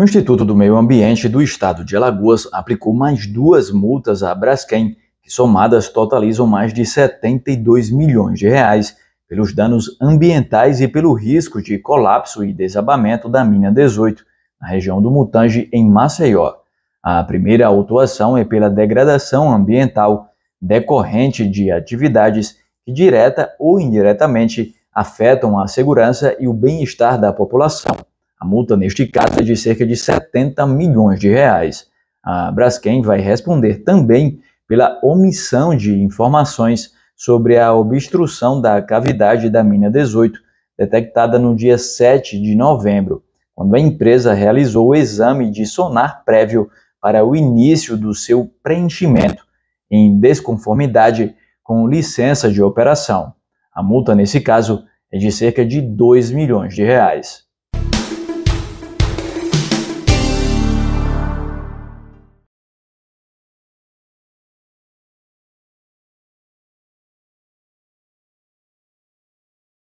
O Instituto do Meio Ambiente do Estado de Alagoas aplicou mais duas multas à Braskem, que somadas totalizam mais de 72 milhões de reais pelos danos ambientais e pelo risco de colapso e desabamento da mina 18, na região do Mutange, em Maceió. A primeira autuação é pela degradação ambiental decorrente de atividades que direta ou indiretamente afetam a segurança e o bem-estar da população. A multa, neste caso, é de cerca de 70 milhões de reais. A Braskem vai responder também pela omissão de informações sobre a obstrução da cavidade da mina 18, detectada no dia 7 de novembro, quando a empresa realizou o exame de sonar prévio para o início do seu preenchimento, em desconformidade com licença de operação. A multa, nesse caso, é de cerca de 2 milhões de reais.